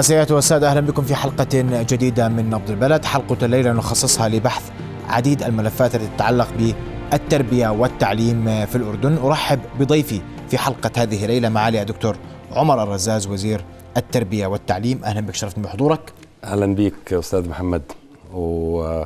السيدات والسادة أهلا بكم في حلقة جديدة من نبض البلد حلقة الليلة نخصصها لبحث عديد الملفات التي تتعلق بالتربية والتعليم في الأردن أرحب بضيفي في حلقة هذه الليلة معالي الدكتور عمر الرزاز وزير التربية والتعليم أهلا بك شرفت بحضورك أهلا بك أستاذ محمد و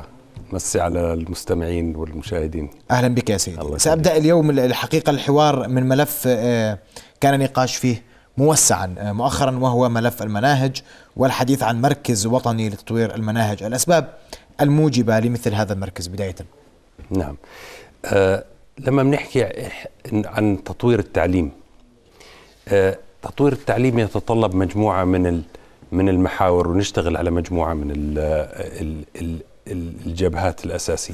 مسي على المستمعين والمشاهدين اهلا بك يا سيدي سابدا اليوم الحقيقه الحوار من ملف آه، كان نقاش فيه موسعا آه، مؤخرا وهو ملف المناهج والحديث عن مركز وطني لتطوير المناهج الأسباب الموجبة لمثل هذا المركز بداية نعم أه لما بنحكي عن تطوير التعليم أه تطوير التعليم يتطلب مجموعة من من المحاور ونشتغل على مجموعة من الجبهات الأساسية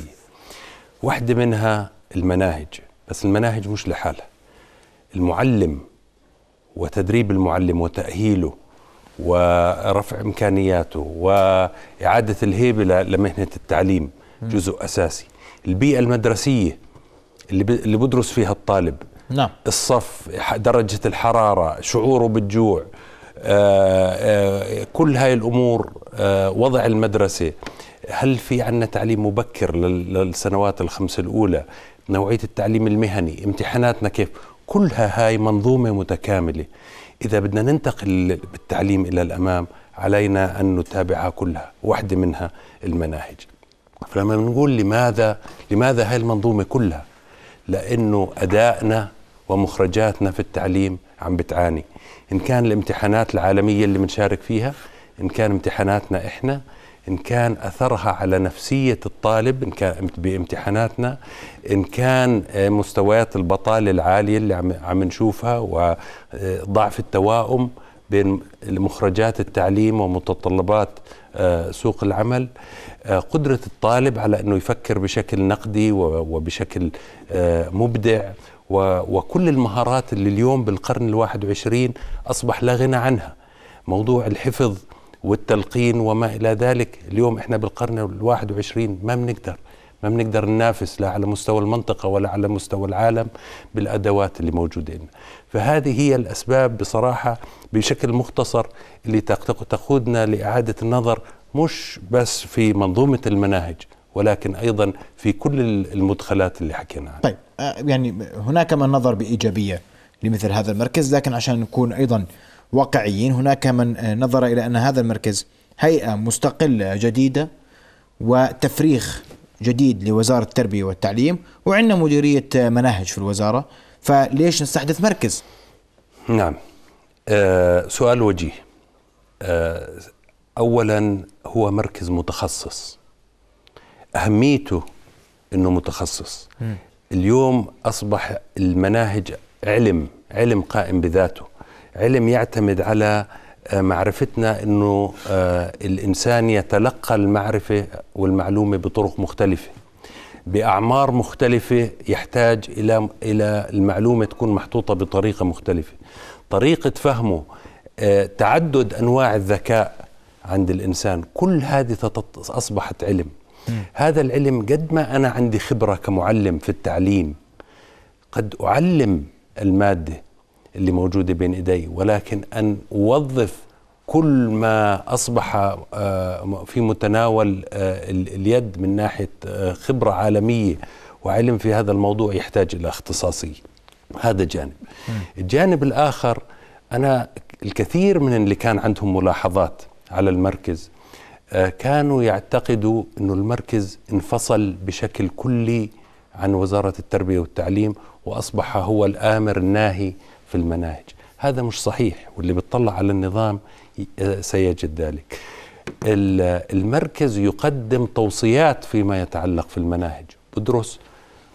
واحدة منها المناهج بس المناهج مش لحالها المعلم وتدريب المعلم وتأهيله ورفع إمكانياته وإعادة الهيبة لمهنة التعليم جزء أساسي البيئة المدرسية اللي بدرس فيها الطالب نعم. الصف درجة الحرارة شعوره بالجوع آه، آه، كل هاي الأمور آه، وضع المدرسة هل في عندنا تعليم مبكر للسنوات الخمس الأولى نوعية التعليم المهني امتحاناتنا كيف كلها هاي منظومة متكاملة إذا بدنا ننتقل بالتعليم إلى الأمام علينا أن نتابعها كلها واحدة منها المناهج فلما بنقول لماذا لماذا هاي المنظومة كلها لأنه أدائنا ومخرجاتنا في التعليم عم بتعاني إن كان الامتحانات العالمية اللي بنشارك فيها إن كان امتحاناتنا إحنا إن كان أثرها على نفسية الطالب إن كان بامتحاناتنا إن كان آه، مستويات البطالة العالية اللي عم نشوفها وضعف آه، التواؤم بين مخرجات التعليم ومتطلبات آه، سوق العمل قدرة الطالب على أنه يفكر بشكل نقدي وبشكل مبدع وكل المهارات اللي اليوم بالقرن الواحد وعشرين أصبح لا غنى عنها موضوع الحفظ والتلقين وما إلى ذلك اليوم إحنا بالقرن الواحد وعشرين ما بنقدر ما بنقدر ننافس لا على مستوى المنطقة ولا على مستوى العالم بالأدوات اللي موجودة لنا فهذه هي الأسباب بصراحة بشكل مختصر اللي تقودنا لإعادة النظر مش بس في منظومة المناهج ولكن أيضا في كل المدخلات اللي حكينا عنها طيب آه، يعني هناك من نظر بإيجابية لمثل هذا المركز لكن عشان نكون أيضا واقعيين هناك من آه، نظر إلى أن هذا المركز هيئة مستقلة جديدة وتفريخ جديد لوزارة التربية والتعليم وعندنا مديرية آه، مناهج في الوزارة فليش نستحدث مركز؟ نعم أه سؤال وجيه أه أولا هو مركز متخصص أهميته أنه متخصص م. اليوم أصبح المناهج علم علم قائم بذاته علم يعتمد على آه، معرفتنا انه آه، الانسان يتلقى المعرفه والمعلومه بطرق مختلفه باعمار مختلفه يحتاج الى الى المعلومه تكون محطوطه بطريقه مختلفه طريقه فهمه آه، تعدد انواع الذكاء عند الانسان كل هذه اصبحت علم هذا العلم قد ما انا عندي خبره كمعلم في التعليم قد اعلم الماده اللي موجودة بين إيدي ولكن أن أوظف كل ما أصبح آه، في متناول آه، اليد من ناحية آه، خبرة عالمية وعلم في هذا الموضوع يحتاج إلى اختصاصي هذا جانب الجانب الآخر أنا الكثير من اللي كان عندهم ملاحظات على المركز كانوا يعتقدوا أن المركز انفصل بشكل كلي عن وزارة التربية والتعليم وأصبح هو الآمر الناهي في المناهج هذا مش صحيح واللي بيطلع على النظام آه، سيجد ذلك المركز يقدم توصيات فيما يتعلق في المناهج بدرس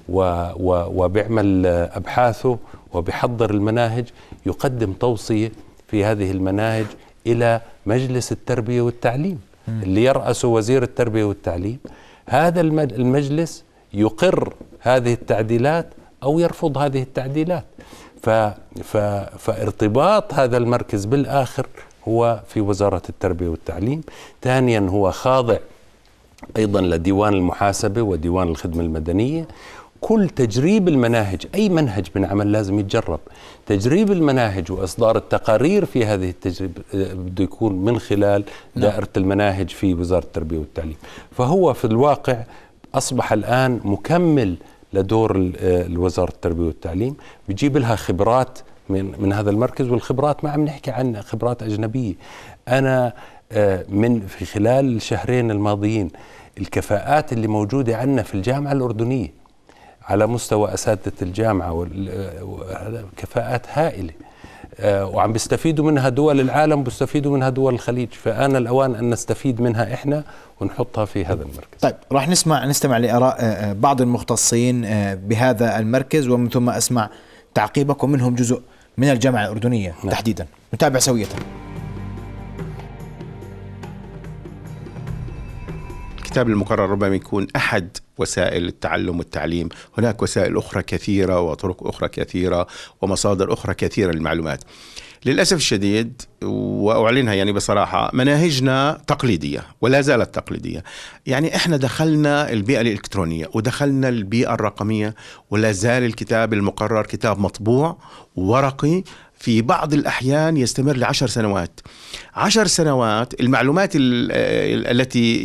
و و وبيعمل أبحاثه وبيحضر المناهج يقدم توصية في هذه المناهج إلى مجلس التربية والتعليم اللي يرأسه وزير التربية والتعليم هذا المجلس يقر هذه التعديلات أو يرفض هذه التعديلات ف ف فارتباط هذا المركز بالآخر هو في وزارة التربية والتعليم ثانيا هو خاضع أيضا لديوان المحاسبة وديوان الخدمة المدنية كل تجريب المناهج أي منهج بنعمل لازم يتجرب تجريب المناهج وإصدار التقارير في هذه التجربة آه، بده يكون من خلال نعم. دائرة المناهج في وزارة التربية والتعليم فهو في الواقع أصبح الآن مكمل لدور الوزارة آه، التربية والتعليم بيجيب لها خبرات من من هذا المركز والخبرات ما عم نحكي عن خبرات أجنبية أنا آه، من في خلال الشهرين الماضيين الكفاءات اللي موجودة عندنا في الجامعة الأردنية على مستوى أساتذة الجامعة آه، كفاءات هائلة آه، وعم بيستفيدوا منها دول العالم بيستفيدوا منها دول الخليج فآن الأوان أن نستفيد منها إحنا ونحطها في هذا المركز طيب راح نسمع نستمع لآراء آه، آه، بعض المختصين بهذا المركز ومن ثم أسمع تعقيبك ومنهم جزء من الجامعة الأردنية نعم. تحديدا نتابع سوية الكتاب المكرر ربما يكون أحد وسائل التعلم والتعليم هناك وسائل أخرى كثيرة وطرق أخرى كثيرة ومصادر أخرى كثيرة للمعلومات للأسف الشديد وأعلنها يعني بصراحة مناهجنا تقليدية ولا زالت تقليدية يعني إحنا دخلنا البيئة الإلكترونية ودخلنا البيئة الرقمية ولا زال الكتاب المقرر كتاب مطبوع ورقي في بعض الأحيان يستمر لعشر سنوات عشر سنوات المعلومات آه، التي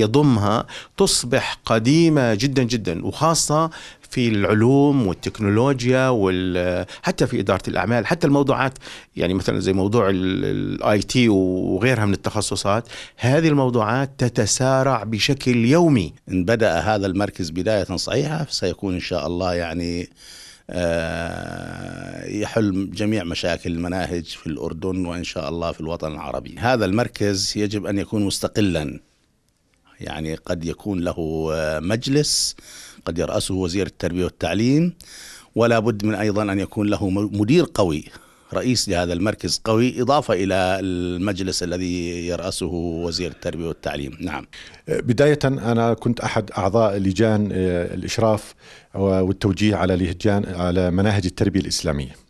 يضمها تصبح قديمة جدا جدا وخاصة في العلوم والتكنولوجيا وال حتى في اداره الاعمال حتى الموضوعات يعني مثلا زي موضوع الاي تي وغيرها من التخصصات هذه الموضوعات تتسارع بشكل يومي ان بدا هذا المركز بدايه صحيحه سيكون ان شاء الله يعني آه، يحل جميع مشاكل المناهج في الأردن وإن شاء الله في الوطن العربي هذا المركز يجب أن يكون مستقلا يعني قد يكون له آه، مجلس قد يرأسه وزير التربية والتعليم ولا بد من أيضا أن يكون له مدير قوي رئيس لهذا المركز قوي إضافة إلى المجلس الذي يرأسه وزير التربية والتعليم نعم بداية أنا كنت أحد أعضاء لجان آه، الإشراف والتوجيه على لجان على مناهج التربية الإسلامية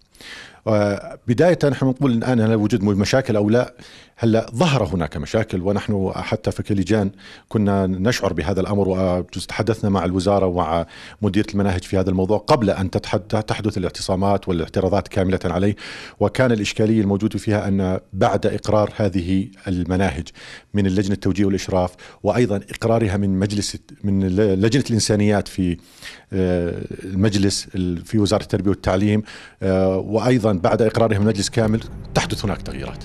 بداية نحن نقول الآن هل وجود مشاكل أو لا هلا ظهر هناك مشاكل ونحن حتى في كليجان كنا نشعر بهذا الامر وتحدثنا مع الوزاره ومع مديره المناهج في هذا الموضوع قبل ان تحدث الاعتصامات والاعتراضات كامله عليه وكان الاشكاليه الموجود فيها ان بعد اقرار هذه المناهج من اللجنه التوجيه والاشراف وايضا اقرارها من مجلس من لجنه الانسانيات في آه، المجلس في وزاره التربيه والتعليم آه، وايضا بعد اقرارها من مجلس كامل تحدث هناك تغييرات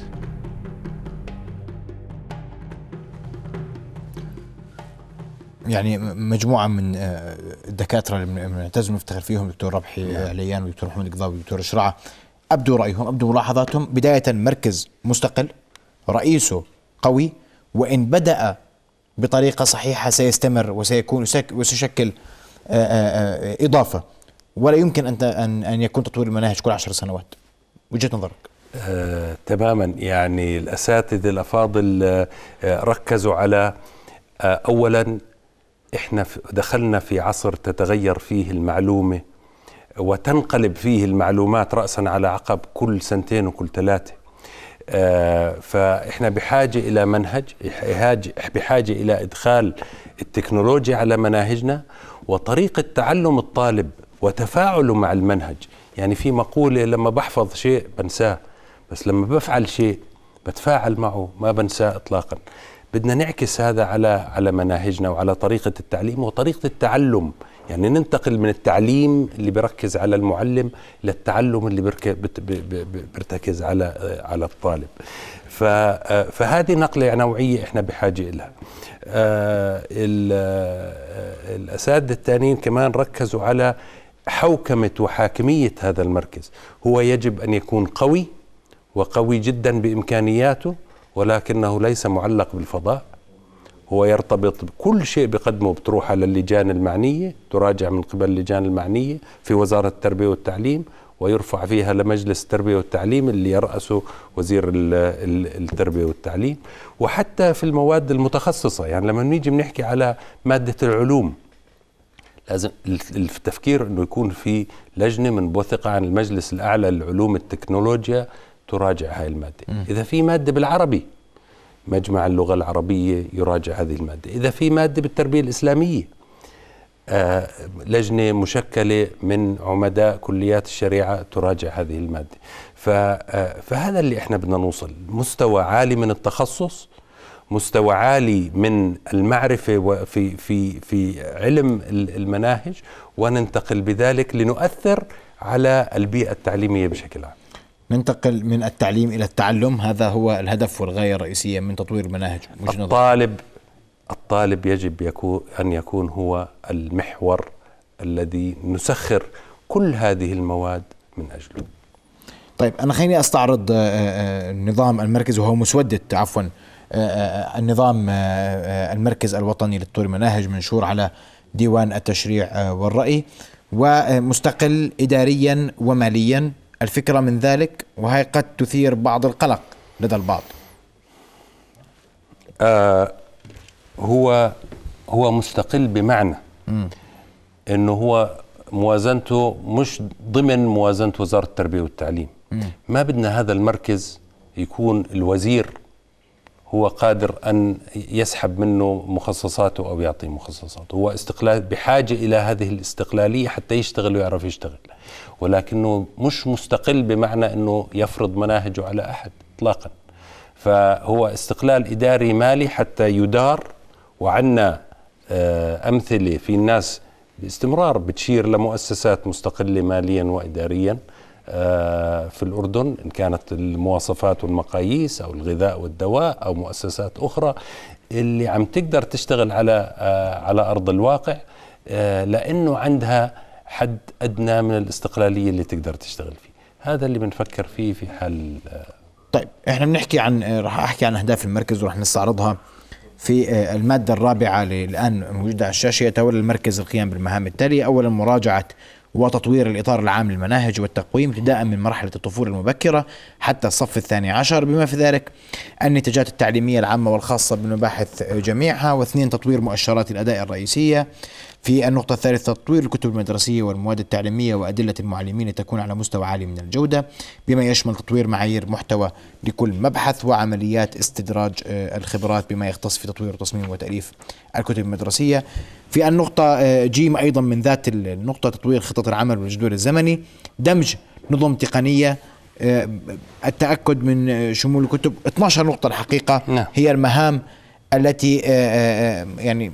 يعني مجموعه من آه، الدكاتره اللي بنعتز ونفتخر فيهم دكتور ربحي آه، نعم. عليان ودكتور محمد القضاوي ودكتور شرعه ابدوا رايهم ابدوا ملاحظاتهم بدايه مركز مستقل رئيسه قوي وان بدا بطريقه صحيحه سيستمر وسيكون وسيشكل آه، اضافه ولا يمكن ان ان يكون تطوير المناهج كل عشر سنوات وجهه نظرك آه، تماما يعني الاساتذه الافاضل آه، ركزوا على آه، اولا احنا دخلنا في عصر تتغير فيه المعلومه وتنقلب فيه المعلومات راسا على عقب كل سنتين وكل ثلاثه آه، فاحنا بحاجه الى منهج بحاجه الى ادخال التكنولوجيا على مناهجنا وطريقه تعلم الطالب وتفاعله مع المنهج يعني في مقوله لما بحفظ شيء بنساه بس لما بفعل شيء بتفاعل معه ما بنساه اطلاقا بدنا نعكس هذا على على مناهجنا وعلى طريقه التعليم وطريقه التعلم يعني ننتقل من التعليم اللي بيركز على المعلم للتعلم اللي بيرتكز على على الطالب فهذه نقلة نوعية احنا بحاجة لها آه، آه، الأساتذة الثانيين كمان ركزوا على حوكمة وحاكمية هذا المركز هو يجب أن يكون قوي وقوي جدا بإمكانياته ولكنه ليس معلق بالفضاء هو يرتبط بكل شيء بقدمه بتروح على اللجان المعنية تراجع من قبل اللجان المعنية في وزارة التربية والتعليم ويرفع فيها لمجلس التربية والتعليم اللي يرأسه وزير التربية والتعليم وحتى في المواد المتخصصة يعني لما نيجي بنحكي على مادة العلوم لازم التفكير انه يكون في لجنه منبثقه عن المجلس الاعلى للعلوم التكنولوجيا تراجع هاي المادة إذا في مادة بالعربي مجمع اللغة العربية يراجع هذه المادة إذا في مادة بالتربية الإسلامية آه لجنة مشكلة من عمداء كليات الشريعة تراجع هذه المادة آه، فهذا اللي احنا بدنا نوصل مستوى عالي من التخصص مستوى عالي من المعرفة في في في علم المناهج وننتقل بذلك لنؤثر على البيئة التعليمية بشكل عام ننتقل من التعليم إلى التعلم هذا هو الهدف والغاية الرئيسية من تطوير المناهج الطالب نظر. الطالب يجب يكون أن يكون هو المحور الذي نسخر كل هذه المواد من أجله طيب أنا خليني أستعرض آه، آه، نظام المركز وهو مسودة عفوا آه، النظام المركز الوطني لتطوير المناهج منشور على ديوان التشريع والرأي ومستقل إداريا وماليا الفكرة من ذلك وهي قد تثير بعض القلق لدى البعض آه هو هو مستقل بمعنى انه هو موازنته مش ضمن موازنه وزاره التربيه والتعليم م. ما بدنا هذا المركز يكون الوزير هو قادر ان يسحب منه مخصصاته او يعطيه مخصصاته هو استقلال بحاجه الى هذه الاستقلاليه حتى يشتغل ويعرف يشتغل ولكنه مش مستقل بمعنى أنه يفرض مناهجه على أحد إطلاقا فهو استقلال إداري مالي حتى يدار وعنا آه، أمثلة في الناس باستمرار بتشير لمؤسسات مستقلة ماليا وإداريا آه، في الأردن إن كانت المواصفات والمقاييس أو الغذاء والدواء أو مؤسسات أخرى اللي عم تقدر تشتغل على آه، على أرض الواقع لأنه عندها حد ادنى من الاستقلاليه اللي تقدر تشتغل فيه هذا اللي بنفكر فيه في حال طيب احنا بنحكي عن راح احكي عن اهداف المركز وراح نستعرضها في آه، الماده الرابعه اللي الان موجوده على الشاشه يتولى المركز القيام بالمهام التاليه اولا مراجعه وتطوير الإطار العام للمناهج والتقويم ابتداء من مرحلة الطفولة المبكرة حتى الصف الثاني عشر بما في ذلك النتاجات التعليمية العامة والخاصة بالمباحث جميعها واثنين تطوير مؤشرات الأداء الرئيسية في النقطة الثالثة تطوير الكتب المدرسية والمواد التعليمية وأدلة المعلمين تكون على مستوى عالي من الجودة بما يشمل تطوير معايير محتوى لكل مبحث وعمليات استدراج آه، الخبرات بما يختص في تطوير وتصميم وتأليف الكتب المدرسية في النقطة آه، جيم أيضا من ذات النقطة تطوير خطط العمل والجدول الزمني دمج نظم تقنية آه، التأكد من شمول الكتب 12 نقطة الحقيقة نعم. هي المهام التي يعني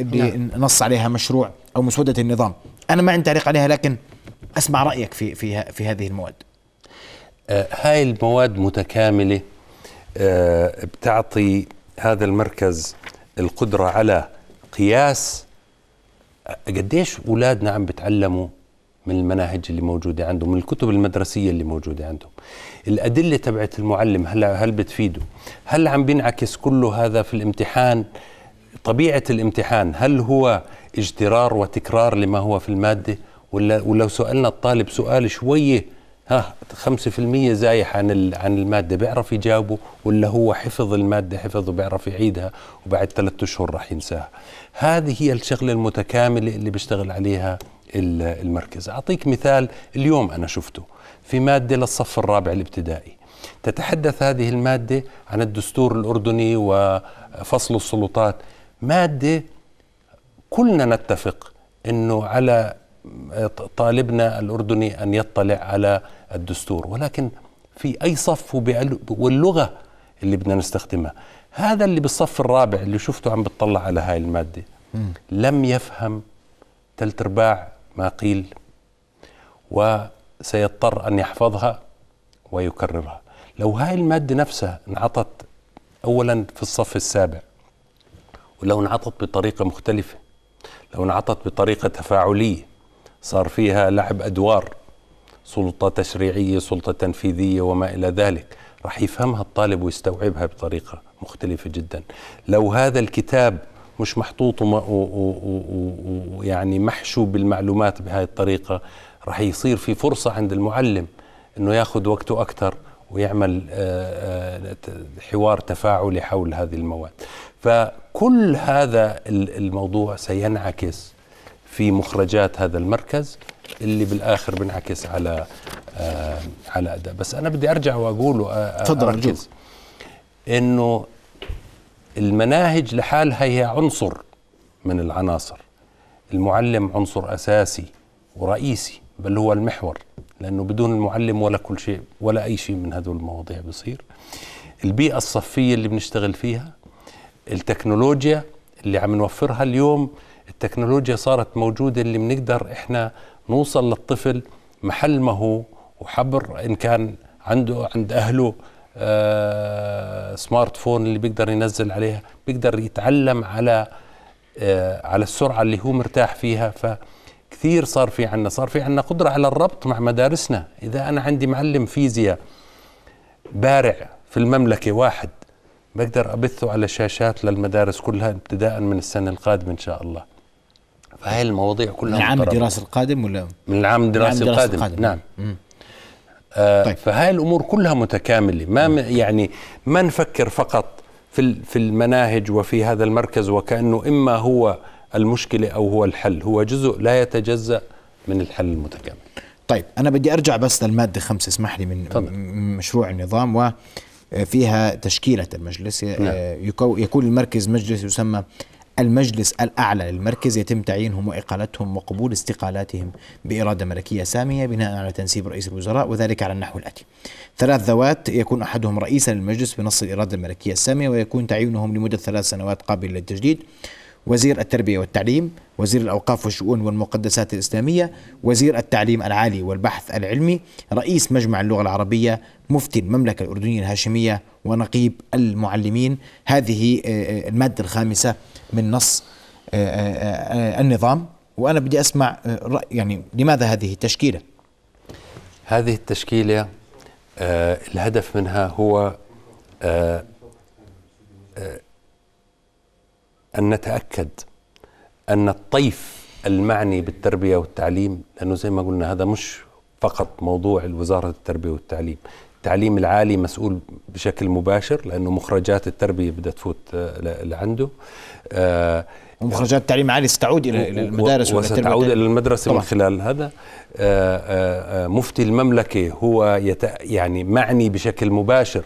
اللي نعم. نص عليها مشروع او مسوده النظام انا ما عندي تعليق عليها لكن اسمع رايك في في في هذه المواد أه، هاي المواد متكامله أه، بتعطي هذا المركز القدره على قياس أه، قديش اولادنا عم بتعلموا من المناهج اللي موجوده عندهم من الكتب المدرسيه اللي موجوده عندهم الادله تبعت المعلم هل هل بتفيده هل عم بينعكس كله هذا في الامتحان طبيعة الامتحان هل هو اجترار وتكرار لما هو في المادة ولا ولو سألنا الطالب سؤال شوية ها 5% زايح عن عن المادة بيعرف يجاوبه ولا هو حفظ المادة حفظ وبيعرف يعيدها وبعد ثلاثة أشهر راح ينساها هذه هي الشغلة المتكاملة اللي بيشتغل عليها المركز أعطيك مثال اليوم أنا شفته في مادة للصف الرابع الابتدائي تتحدث هذه المادة عن الدستور الأردني وفصل السلطات ماده كلنا نتفق انه على طالبنا الاردني ان يطلع على الدستور ولكن في اي صف واللغه اللي بدنا نستخدمها هذا اللي بالصف الرابع اللي شفته عم بتطلع على هاي الماده م. لم يفهم ثلاث ارباع ما قيل وسيضطر ان يحفظها ويكررها لو هاي الماده نفسها انعطت اولا في الصف السابع ولو انعطت بطريقه مختلفه لو انعطت بطريقه تفاعليه صار فيها لعب ادوار سلطه تشريعيه سلطه تنفيذيه وما الى ذلك راح يفهمها الطالب ويستوعبها بطريقه مختلفه جدا لو هذا الكتاب مش محطوط ويعني محشو بالمعلومات بهذه الطريقه راح يصير في فرصه عند المعلم انه ياخذ وقته اكثر ويعمل آه، آه، حوار تفاعلي حول هذه المواد فكل هذا الموضوع سينعكس في مخرجات هذا المركز اللي بالاخر بنعكس على آه على اداء بس انا بدي ارجع واقول آه، آه، تفضل انه المناهج لحالها هي عنصر من العناصر المعلم عنصر اساسي ورئيسي بل هو المحور لانه بدون المعلم ولا كل شيء ولا اي شيء من هذول المواضيع بصير البيئه الصفيه اللي بنشتغل فيها التكنولوجيا اللي عم نوفرها اليوم التكنولوجيا صارت موجودة اللي بنقدر إحنا نوصل للطفل محل ما هو وحبر إن كان عنده عند أهله آه سمارت فون اللي بيقدر ينزل عليها بيقدر يتعلم على آه على السرعة اللي هو مرتاح فيها فكثير صار في عنا صار في عنا قدرة على الربط مع مدارسنا إذا أنا عندي معلم فيزياء بارع في المملكة واحد بقدر أبثه على شاشات للمدارس كلها ابتداء من السنة القادمة إن شاء الله فهي المواضيع كلها من العام الدراسي القادم ولا من العام الدراسي القادم. القادم نعم آه طيب. فهاي الامور كلها متكامله ما م. يعني ما نفكر فقط في في المناهج وفي هذا المركز وكانه اما هو المشكله او هو الحل هو جزء لا يتجزا من الحل المتكامل طيب انا بدي ارجع بس للماده خمسة اسمح لي من طبعا. مشروع النظام و آه، فيها تشكيلة المجلس آه، نعم. يكون المركز مجلس يسمى المجلس الأعلى للمركز يتم تعيينهم وإقالتهم وقبول استقالاتهم بإرادة ملكية سامية بناء على تنسيب رئيس الوزراء وذلك على النحو الآتي ثلاث ذوات يكون أحدهم رئيسا للمجلس بنص الإرادة الملكية السامية ويكون تعيينهم لمدة ثلاث سنوات قابل للتجديد وزير التربية والتعليم وزير الأوقاف والشؤون والمقدسات الإسلامية وزير التعليم العالي والبحث العلمي رئيس مجمع اللغة العربية مفتي المملكة الأردنية الهاشمية ونقيب المعلمين هذه آه، آه، المادة الخامسة من نص آه، النظام وأنا بدي أسمع رأي يعني لماذا هذه التشكيلة هذه التشكيلة الهدف منها هو أن نتأكد أن الطيف المعني بالتربية والتعليم لأنه زي ما قلنا هذا مش فقط موضوع الوزارة التربية والتعليم التعليم العالي مسؤول بشكل مباشر لانه مخرجات التربيه بدها تفوت آه، لعنده آه، مخرجات التعليم العالي ستعود الى المدارس وستعود الى المدرسه طبعا. من خلال هذا آه، مفتي المملكه هو يعني معني بشكل مباشر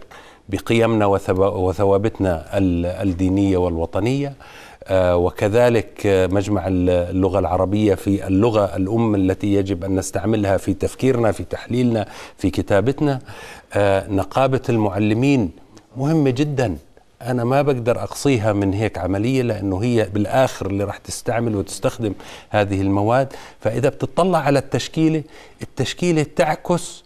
بقيمنا وثوابتنا الدينيه والوطنيه آه، وكذلك مجمع اللغة العربية في اللغة الأم التي يجب أن نستعملها في تفكيرنا في تحليلنا في كتابتنا آه، نقابة المعلمين مهمة جدا أنا ما بقدر أقصيها من هيك عملية لأنه هي بالآخر اللي راح تستعمل وتستخدم هذه المواد فإذا بتطلع على التشكيلة التشكيلة تعكس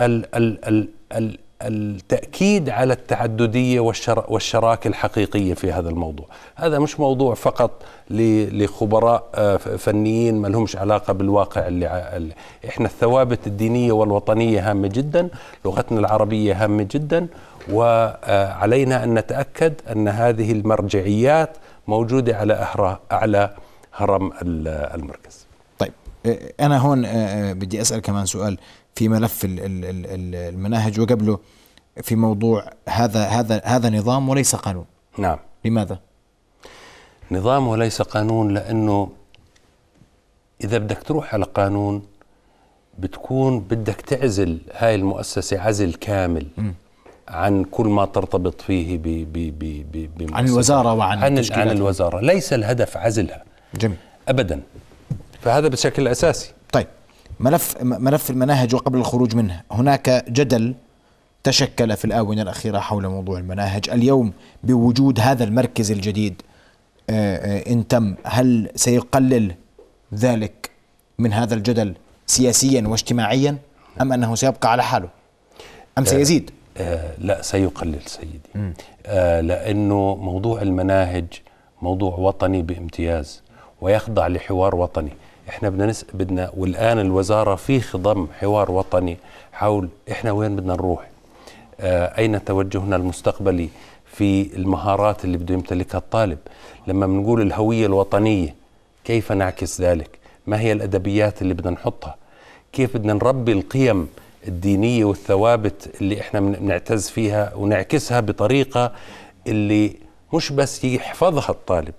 ال ال ال ال التأكيد على التعددية والشراكة الحقيقية في هذا الموضوع هذا مش موضوع فقط لخبراء آه، فنيين ما لهمش علاقة بالواقع اللي إحنا الثوابت الدينية والوطنية هامة جدا لغتنا العربية هامة جدا وعلينا أن نتأكد أن هذه المرجعيات موجودة على أعلى هرم المركز طيب آه، أنا هون آه، بدي أسأل كمان سؤال في ملف المناهج وقبله في موضوع هذا هذا هذا نظام وليس قانون نعم لماذا نظام وليس قانون لانه اذا بدك تروح على قانون بتكون بدك تعزل هاي المؤسسه عزل كامل م. عن كل ما ترتبط فيه ب ب ب عن الوزاره وعن عن, عن الوزاره ليس الهدف عزلها جميل ابدا فهذا بشكل اساسي طيب ملف ملف المناهج وقبل الخروج منه هناك جدل تشكل في الآونة الأخيرة حول موضوع المناهج اليوم بوجود هذا المركز الجديد آه، آه، إن تم هل سيقلل ذلك من هذا الجدل سياسيا واجتماعيا أم أنه سيبقى على حاله أم آه، سيزيد آه لا سيقلل سيدي آه لأنه موضوع المناهج موضوع وطني بامتياز ويخضع لحوار وطني احنا بدنا نس... بدنا والان الوزاره في خضم حوار وطني حول احنا وين بدنا نروح آه اين توجهنا المستقبلي في المهارات اللي بده يمتلكها الطالب لما بنقول الهويه الوطنيه كيف نعكس ذلك ما هي الادبيات اللي بدنا نحطها كيف بدنا نربي القيم الدينيه والثوابت اللي احنا بنعتز فيها ونعكسها بطريقه اللي مش بس يحفظها الطالب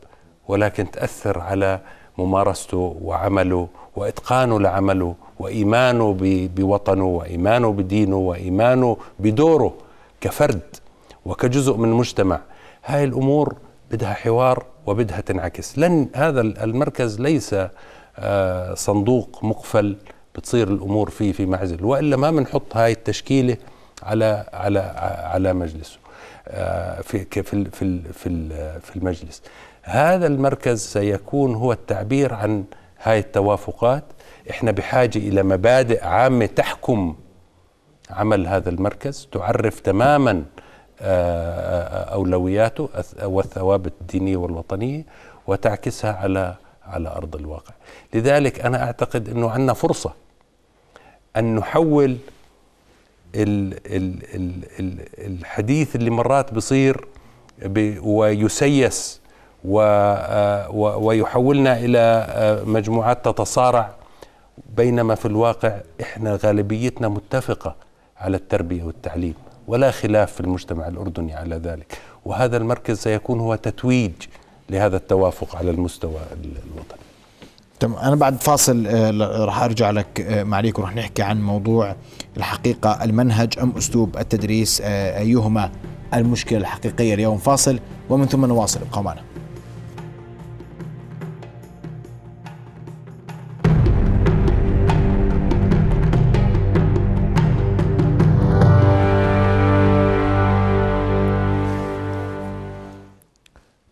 ولكن تاثر على ممارسته وعمله واتقانه لعمله وايمانه بوطنه وايمانه بدينه وايمانه بدوره كفرد وكجزء من مجتمع هاي الامور بدها حوار وبدها تنعكس لن هذا المركز ليس آه، صندوق مقفل بتصير الامور فيه في معزل والا ما بنحط هاي التشكيله على على على مجلسه آه، في في في آه، في المجلس هذا المركز سيكون هو التعبير عن هاي التوافقات احنا بحاجة إلى مبادئ عامة تحكم عمل هذا المركز تعرف تماما آه، آه، أولوياته والثوابت الدينية والوطنية وتعكسها على على أرض الواقع لذلك أنا أعتقد أنه عندنا فرصة أن نحول ال ال ال الحديث اللي مرات بصير ويسيس آه، و ويحولنا إلى آه، مجموعات تتصارع بينما في الواقع إحنا غالبيتنا متفقة على التربية والتعليم ولا خلاف في المجتمع الأردني على ذلك وهذا المركز سيكون هو تتويج لهذا التوافق على المستوى الوطني تمام انا بعد فاصل آه، راح ارجع لك معليك وراح نحكي عن موضوع الحقيقه المنهج ام اسلوب التدريس ايهما المشكله الحقيقيه اليوم فاصل ومن ثم نواصل ابقوا معنا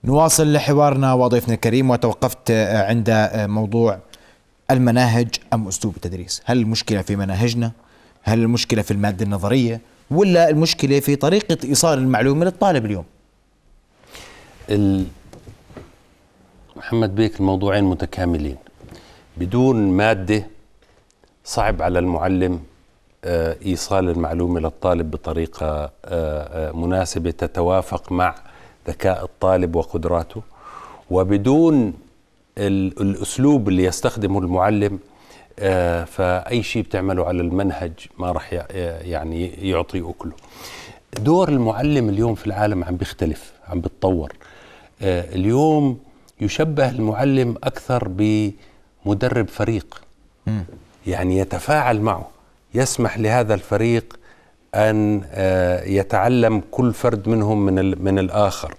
نواصل حوارنا وضيفنا الكريم وتوقفت آه، عند آه، موضوع المناهج ام اسلوب التدريس، هل المشكله في مناهجنا؟ هل المشكله في الماده النظريه؟ ولا المشكله في طريقه ايصال المعلومه للطالب اليوم؟ ال... محمد بيك الموضوعين متكاملين بدون ماده صعب على المعلم آه، ايصال المعلومه للطالب بطريقه مناسبه تتوافق مع ذكاء الطالب وقدراته وبدون الأسلوب اللي يستخدمه المعلم آه، فأي شيء بتعمله على المنهج ما راح آه، يعني يعطي أكله دور المعلم اليوم في العالم عم بيختلف عم بيتطور آه، اليوم يشبه المعلم أكثر بمدرب فريق يعني يتفاعل معه يسمح لهذا الفريق ان آه، يتعلم كل فرد منهم من من الاخر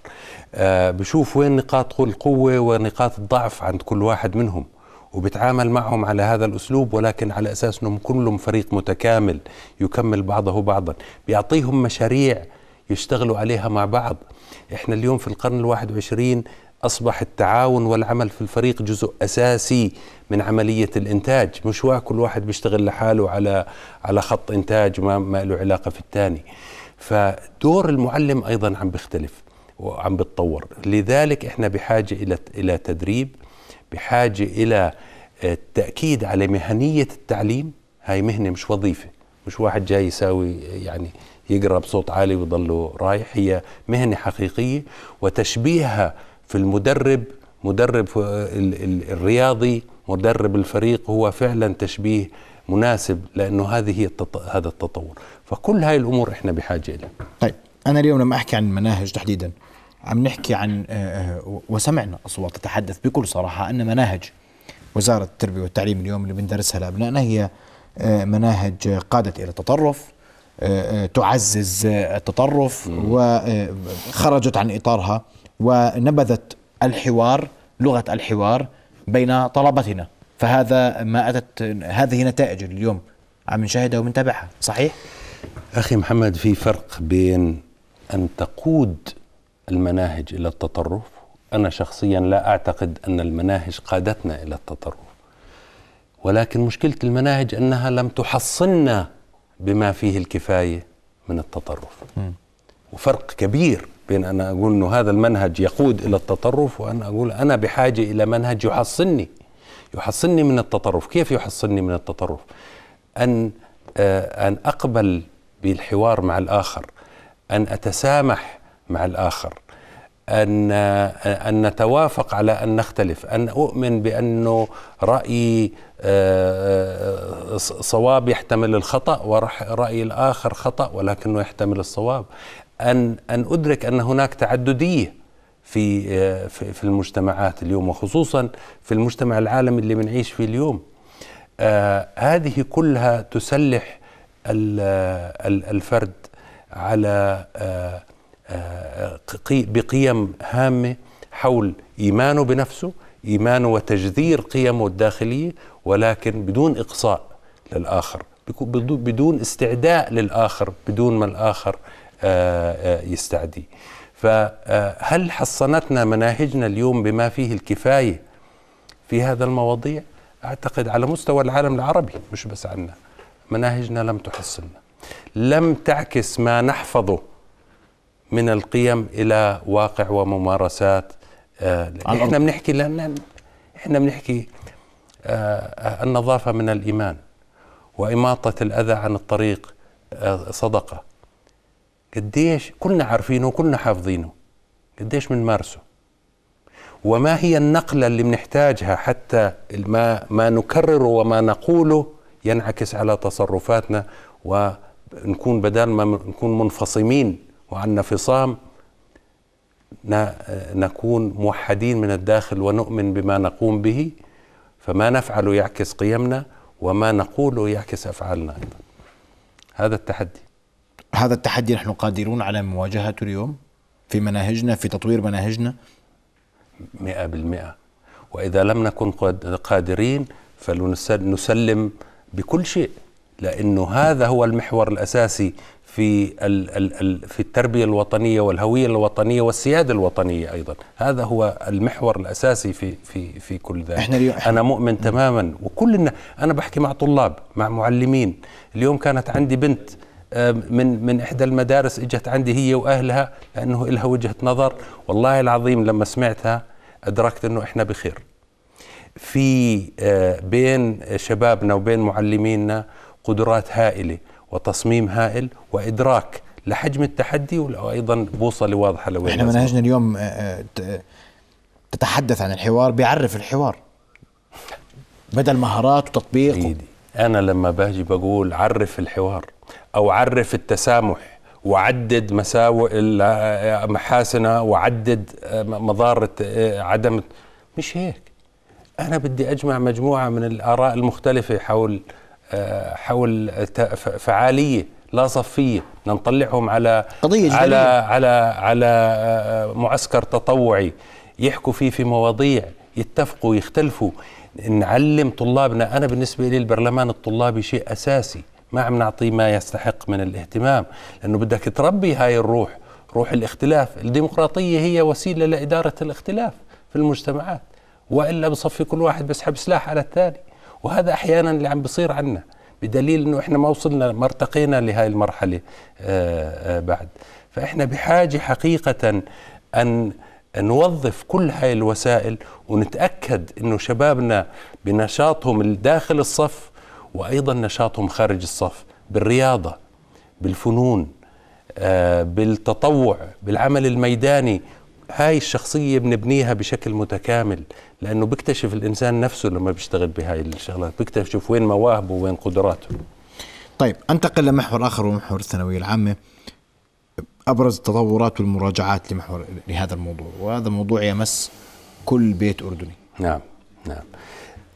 آه، بشوف وين نقاط القوه ونقاط الضعف عند كل واحد منهم وبتعامل معهم على هذا الاسلوب ولكن على اساس انهم كلهم فريق متكامل يكمل بعضه بعضا بيعطيهم مشاريع يشتغلوا عليها مع بعض احنا اليوم في القرن الواحد وعشرين أصبح التعاون والعمل في الفريق جزء أساسي من عملية الإنتاج مش كل واحد بيشتغل لحاله على على خط إنتاج ما, ما له علاقة في الثاني فدور المعلم أيضا عم بيختلف وعم بتطور لذلك إحنا بحاجة إلى إلى تدريب بحاجة إلى التأكيد آه، على مهنية التعليم هاي مهنة مش وظيفة مش واحد جاي يساوي يعني يقرا بصوت عالي ويضله رايح هي مهنة حقيقية وتشبيهها في المدرب مدرب الرياضي مدرب الفريق هو فعلا تشبيه مناسب لانه هذه هذا التطور فكل هاي الامور احنا بحاجه لها طيب انا اليوم لما احكي عن المناهج تحديدا عم نحكي عن آه، آه، وسمعنا اصوات تتحدث بكل صراحه ان مناهج وزاره التربيه والتعليم اليوم اللي بندرسها لابنائنا هي آه، مناهج قادت الى التطرف تعزز التطرف وخرجت عن اطارها ونبذت الحوار لغه الحوار بين طلبتنا فهذا ما اتت هذه نتائج اليوم عم نشاهدها ونتابعها صحيح اخي محمد في فرق بين ان تقود المناهج الى التطرف انا شخصيا لا اعتقد ان المناهج قادتنا الى التطرف ولكن مشكله المناهج انها لم تحصنا بما فيه الكفايه من التطرف م. وفرق كبير بين أن أقول أن هذا المنهج يقود إلى التطرف وأن أقول أنا بحاجة إلى منهج يحصني يحصني من التطرف كيف يحصني من التطرف أن آه، أن أقبل بالحوار مع الآخر أن أتسامح مع الآخر أن آه، أن نتوافق على أن نختلف أن أؤمن بأنه رأيي آه، صواب يحتمل الخطأ ورأي الآخر خطأ ولكنه يحتمل الصواب أن أن أدرك أن هناك تعددية في في المجتمعات اليوم وخصوصا في المجتمع العالمي اللي بنعيش فيه اليوم آه، هذه كلها تسلح الفرد على آه، آه، بقيم هامه حول ايمانه بنفسه ايمانه وتجذير قيمه الداخليه ولكن بدون اقصاء للآخر بدون استعداء للآخر بدون ما الآخر آه، آه، يستعدي فهل آه، حصنتنا مناهجنا اليوم بما فيه الكفاية في هذا المواضيع أعتقد على مستوى العالم العربي مش بس عنا مناهجنا لم تحصلنا لم تعكس ما نحفظه من القيم الى واقع وممارسات احنا بنحكي لان احنا بنحكي النظافه من الايمان وإماطة الأذى عن الطريق آه، صدقة قديش كلنا عارفينه وكلنا حافظينه قديش بنمارسه وما هي النقلة اللي بنحتاجها حتى ما ما نكرره وما نقوله ينعكس على تصرفاتنا ونكون بدل ما نكون منفصمين وعندنا فصام نكون موحدين من الداخل ونؤمن بما نقوم به فما نفعله يعكس قيمنا وما نقوله يعكس أفعالنا أيضا هذا التحدي هذا التحدي نحن قادرون على مواجهته اليوم في مناهجنا في تطوير مناهجنا مئة بالمئة وإذا لم نكن قادرين فلنسلم بكل شيء لأنه هذا هو المحور الأساسي في في التربيه الوطنيه والهويه الوطنيه والسياده الوطنيه ايضا هذا هو المحور الاساسي في في في كل ذلك احنا اليوم انا مؤمن تماما وكلنا انا بحكي مع طلاب مع معلمين اليوم كانت عندي بنت من من احدى المدارس اجت عندي هي واهلها لانه لها وجهه نظر والله العظيم لما سمعتها ادركت انه احنا بخير في آه، بين شبابنا وبين معلمينا قدرات هائله وتصميم هائل وادراك لحجم التحدي وايضا بوصله واضحه لوين احنا منهجنا اليوم آه، آه، تتحدث عن الحوار بيعرف الحوار بدل مهارات وتطبيق و... انا لما باجي بقول عرف الحوار او عرف التسامح وعدد مساوئ آه، محاسنها وعدد مضار عدم مش هيك انا بدي اجمع مجموعه من الاراء المختلفه حول آه، حول فعاليه لا صفيه نطلعهم على قضية على, على على على آه، معسكر تطوعي يحكوا فيه في مواضيع يتفقوا يختلفوا نعلم طلابنا انا بالنسبه لي البرلمان الطلابي شيء اساسي ما عم نعطيه ما يستحق من الاهتمام لانه بدك تربي هاي الروح روح الاختلاف الديمقراطيه هي وسيله لاداره الاختلاف في المجتمعات والا بصفي كل واحد بسحب سلاح على الثاني وهذا احيانا اللي عم بيصير عنا بدليل انه احنا ما وصلنا ما ارتقينا لهي المرحله آه، آه، بعد فاحنا بحاجه حقيقه ان نوظف كل هاي الوسائل ونتاكد انه شبابنا بنشاطهم داخل الصف وايضا نشاطهم خارج الصف بالرياضه بالفنون آه، بالتطوع بالعمل الميداني هاي الشخصية بنبنيها بشكل متكامل لأنه بيكتشف الإنسان نفسه لما بيشتغل بهاي الشغلات بيكتشف وين مواهبه وين قدراته طيب أنتقل لمحور آخر ومحور الثانوية العامة أبرز التطورات والمراجعات لمحور لهذا الموضوع وهذا موضوع يمس كل بيت أردني نعم نعم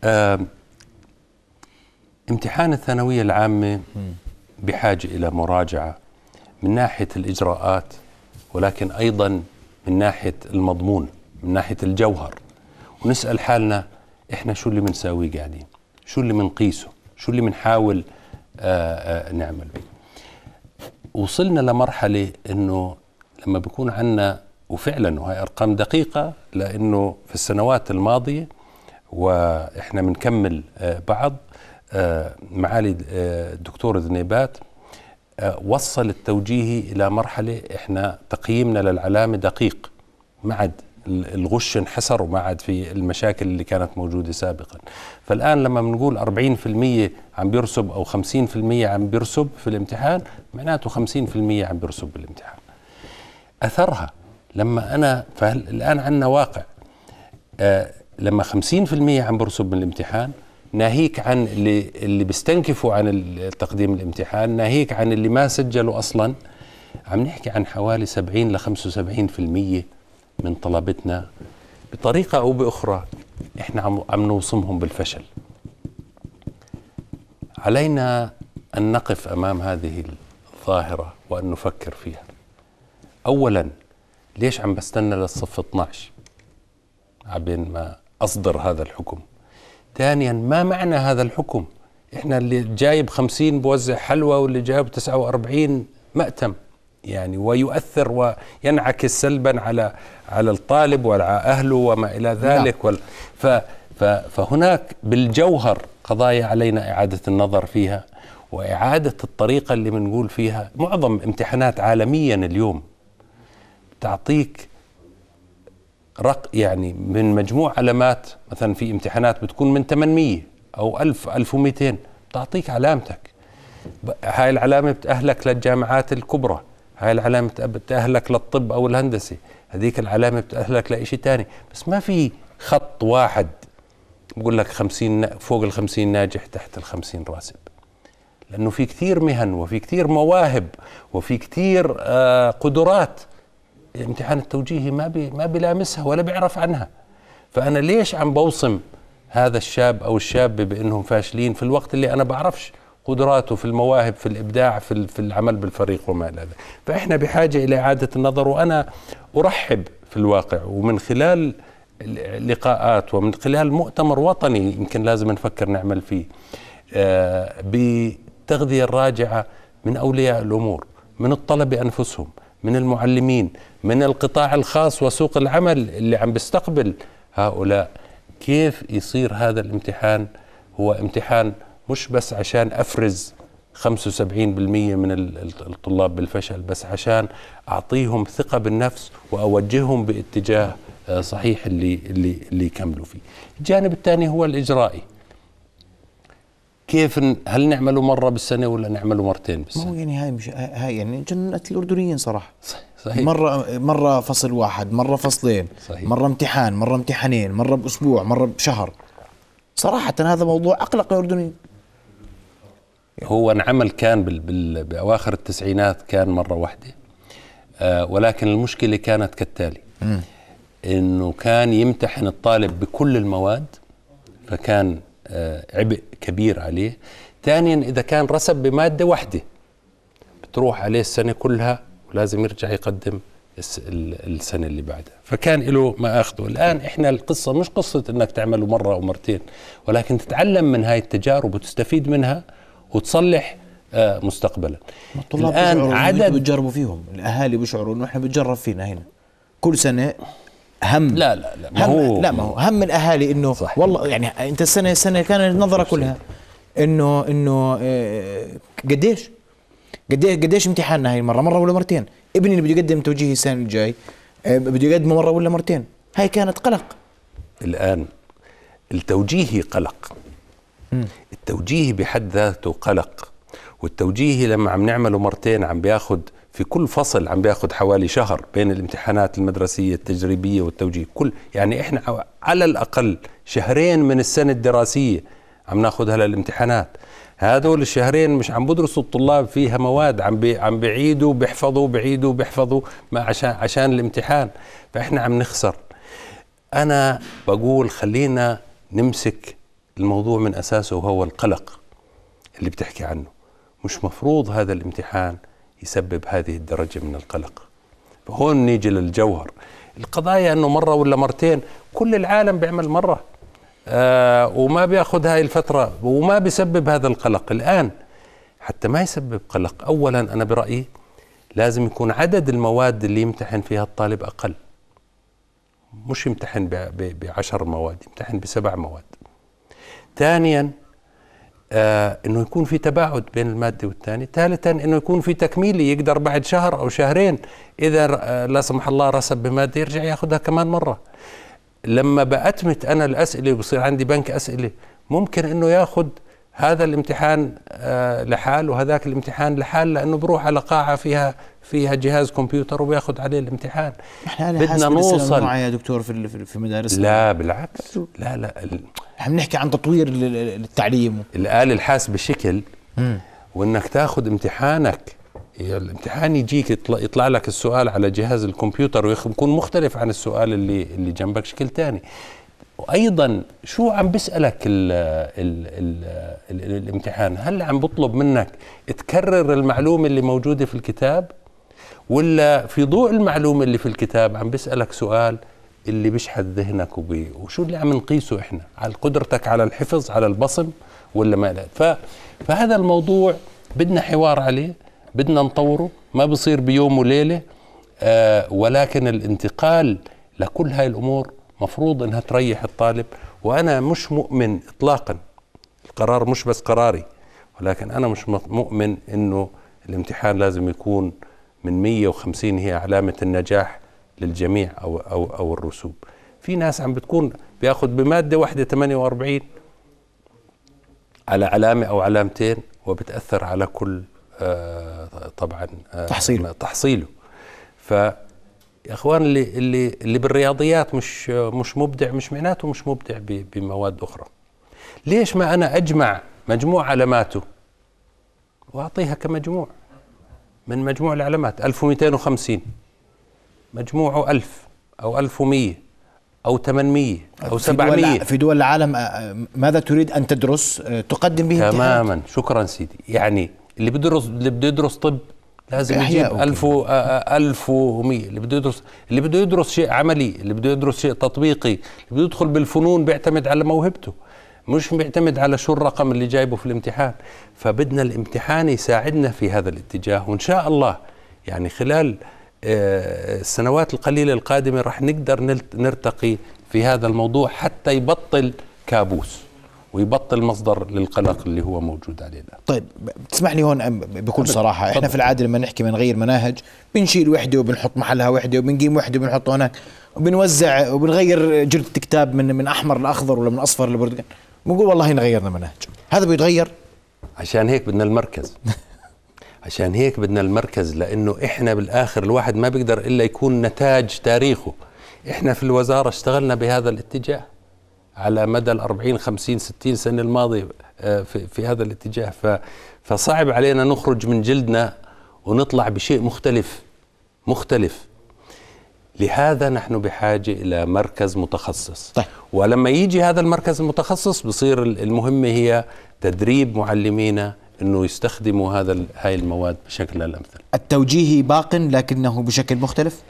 آه امتحان الثانوية العامة بحاجة إلى مراجعة من ناحية الإجراءات ولكن أيضا من ناحيه المضمون من ناحيه الجوهر ونسال حالنا احنا شو اللي بنساويه قاعدين شو اللي بنقيسه شو اللي بنحاول آه، آه، نعمل به وصلنا لمرحله انه لما بيكون عندنا وفعلا وهي ارقام دقيقه لانه في السنوات الماضيه واحنا بنكمل آه، بعض معالي الدكتور ذنيبات وصل التوجيهي إلى مرحلة إحنا تقييمنا للعلامة دقيق ما عاد الغش انحسر وما عاد في المشاكل اللي كانت موجودة سابقا فالآن لما بنقول 40% عم بيرسب أو 50% عم بيرسب في الامتحان معناته 50% عم بيرسب بالامتحان أثرها لما أنا فهل الآن عندنا واقع آه لما 50% عم بيرسب من الامتحان ناهيك عن اللي اللي بيستنكفوا عن تقديم الامتحان ناهيك عن اللي ما سجلوا اصلا عم نحكي عن حوالي 70 ل 75% من طلبتنا بطريقه او باخرى احنا عم عم نوصمهم بالفشل علينا ان نقف امام هذه الظاهره وان نفكر فيها اولا ليش عم بستنى للصف 12 عبين ما اصدر هذا الحكم ثانيا ما معنى هذا الحكم احنا اللي جايب خمسين بوزع حلوى واللي جايب تسعة وأربعين مأتم يعني ويؤثر وينعكس سلبا على على الطالب وعلى أهله وما إلى نعم. ذلك وال ف فهناك بالجوهر قضايا علينا إعادة النظر فيها وإعادة الطريقة اللي بنقول فيها معظم امتحانات عالميا اليوم تعطيك رق يعني من مجموع علامات مثلا في امتحانات بتكون من 800 او 1000 1200 بتعطيك علامتك هاي العلامه بتاهلك للجامعات الكبرى هاي العلامه بتاهلك للطب او الهندسه هذيك العلامه بتاهلك لشيء ثاني بس ما في خط واحد بقول لك 50 فوق ال 50 ناجح تحت ال 50 راسب لانه في كثير مهن وفي كثير مواهب وفي كثير آه، قدرات الامتحان التوجيهي ما بي ما بيلامسها ولا بيعرف عنها فانا ليش عم بوصم هذا الشاب او الشابه بانهم فاشلين في الوقت اللي انا بعرفش قدراته في المواهب في الابداع في في العمل بالفريق وما الى ذلك فاحنا بحاجه الى اعاده النظر وانا ارحب في الواقع ومن خلال اللقاءات ومن خلال مؤتمر وطني يمكن لازم نفكر نعمل فيه آه، بتغذيه الراجعه من اولياء الامور من الطلبه انفسهم من المعلمين من القطاع الخاص وسوق العمل اللي عم بيستقبل هؤلاء كيف يصير هذا الامتحان هو امتحان مش بس عشان افرز 75% من الطلاب بالفشل بس عشان اعطيهم ثقه بالنفس واوجههم باتجاه آه، صحيح اللي اللي اللي يكملوا فيه. الجانب الثاني هو الاجرائي. كيف هل نعمله مره بالسنه ولا نعمله مرتين بالسنه؟ هو يعني هاي مش هاي يعني جنه الاردنيين صراحه صحيح مره مره فصل واحد مره فصلين صحيح. مره امتحان مره امتحانين مره باسبوع مره بشهر صراحه هذا موضوع اقلق الاردنيين هو انعمل كان بال بال باواخر التسعينات كان مره واحده آه ولكن المشكله كانت كالتالي م. انه كان يمتحن الطالب بكل المواد فكان آه، عبء كبير عليه ثانيا إذا كان رسب بمادة واحدة بتروح عليه السنة كلها ولازم يرجع يقدم السنة اللي بعدها فكان له ما أخذه الآن إحنا القصة مش قصة أنك تعمله مرة أو مرتين ولكن تتعلم من هاي التجارب وتستفيد منها وتصلح آه، مستقبلا الطلاب الآن عدد بيجربوا فيهم الأهالي بيشعروا أنه إحنا بنجرب فينا هنا كل سنة هم لا لا لا ما هو لا ما هو هم الاهالي انه صح والله يعني انت السنه السنه كان النظره كلها انه انه آه، قديش قديش قديش امتحاننا هاي المره مره ولا مرتين ابني اللي بده يقدم توجيهي السنه الجاي آه، بده يقدمه مره ولا مرتين هاي كانت قلق الان التوجيهي قلق التوجيهي بحد ذاته قلق والتوجيهي لما عم نعمله مرتين عم بياخذ في كل فصل عم بياخذ حوالي شهر بين الامتحانات المدرسيه التجريبيه والتوجيه كل يعني احنا على الاقل شهرين من السنه الدراسيه عم ناخذها للامتحانات هذول الشهرين مش عم بدرسوا الطلاب فيها مواد عم بي عم بيعيدوا بيحفظوا بيعيدوا بيحفظوا ما عشان عشان الامتحان فاحنا عم نخسر انا بقول خلينا نمسك الموضوع من اساسه وهو القلق اللي بتحكي عنه مش مفروض هذا الامتحان يسبب هذه الدرجة من القلق هون نيجي للجوهر القضايا أنه مرة ولا مرتين كل العالم بيعمل مرة آه وما بياخذ هاي الفترة وما بيسبب هذا القلق الآن حتى ما يسبب قلق أولا أنا برأيي لازم يكون عدد المواد اللي يمتحن فيها الطالب أقل مش يمتحن بعشر مواد يمتحن بسبع مواد ثانيا آه انه يكون في تباعد بين الماده والثاني، ثالثا انه يكون في تكميلي يقدر بعد شهر او شهرين اذا آه لا سمح الله رسب بماده يرجع ياخذها كمان مره. لما بأتمت انا الاسئله وبصير عندي بنك اسئله ممكن انه ياخذ هذا الامتحان آه، لحال وهذاك الامتحان لحال لانه بروح على قاعه فيها فيها جهاز كمبيوتر وبياخذ عليه الامتحان احنا بدنا نوصل يا دكتور في في مدارسنا لا بالعكس لا لا احنا بنحكي عن تطوير التعليم الاله الحاسبه شكل وانك تاخذ امتحانك الامتحان يجيك يطلع, يطلع لك السؤال على جهاز الكمبيوتر ويكون مختلف عن السؤال اللي اللي جنبك شكل ثاني وايضا شو عم بيسالك الـ الـ الـ الـ الامتحان هل عم بطلب منك تكرر المعلومه اللي موجوده في الكتاب ولا في ضوء المعلومه اللي في الكتاب عم بيسالك سؤال اللي بيشحذ ذهنك وبي وشو اللي عم نقيسه احنا على قدرتك على الحفظ على البصم ولا ما لا ف فهذا الموضوع بدنا حوار عليه بدنا نطوره ما بصير بيوم وليله آه ولكن الانتقال لكل هاي الامور مفروض انها تريح الطالب وانا مش مؤمن اطلاقا القرار مش بس قراري ولكن انا مش مؤمن انه الامتحان لازم يكون من 150 هي علامه النجاح للجميع او او او الرسوب في ناس عم بتكون بياخذ بماده واحده 48 على علامه او علامتين وبتاثر على كل آه، طبعا آه، تحصيله تحصيله ف يا اخوان اللي اللي اللي بالرياضيات مش مش مبدع مش معناته مش مبدع بمواد اخرى ليش ما انا اجمع مجموع علاماته واعطيها كمجموع من مجموع العلامات 1250 مجموعه 1000 او 1100 او 800 او في 700 دول في دول العالم آه، ماذا تريد ان تدرس آه، تقدم به تماما شكرا سيدي يعني اللي بده يدرس اللي بده يدرس طب لازم يجيب 1000 1100 آه، آه، اللي بده يدرس اللي بده يدرس شيء عملي اللي بده يدرس شيء تطبيقي اللي بده يدخل بالفنون بيعتمد على موهبته مش بيعتمد على شو الرقم اللي جايبه في الامتحان فبدنا الامتحان يساعدنا في هذا الاتجاه وان شاء الله يعني خلال آه، السنوات القليله القادمه رح نقدر نرتقي في هذا الموضوع حتى يبطل كابوس ويبطل مصدر للقلق اللي هو موجود علينا طيب تسمح لي هون بكل صراحه احنا في العاده لما نحكي بنغير مناهج بنشيل وحده وبنحط محلها وحده وبنقيم وحده وبنحطها هناك وبنوزع وبنغير جلد الكتاب من من احمر لاخضر ولا من اصفر لبرتقال بنقول والله إن غيرنا مناهج هذا بيتغير عشان هيك بدنا المركز عشان هيك بدنا المركز لانه احنا بالاخر الواحد ما بيقدر الا يكون نتاج تاريخه احنا في الوزاره اشتغلنا بهذا الاتجاه على مدى ال 40 50 60 سنه الماضيه آه، في, في هذا الاتجاه فصعب علينا نخرج من جلدنا ونطلع بشيء مختلف مختلف لهذا نحن بحاجة إلى مركز متخصص طيب. ولما يجي هذا المركز المتخصص بصير المهمة هي تدريب معلمينا أنه يستخدموا هذا هاي المواد بشكل الأمثل التوجيهي باق لكنه بشكل مختلف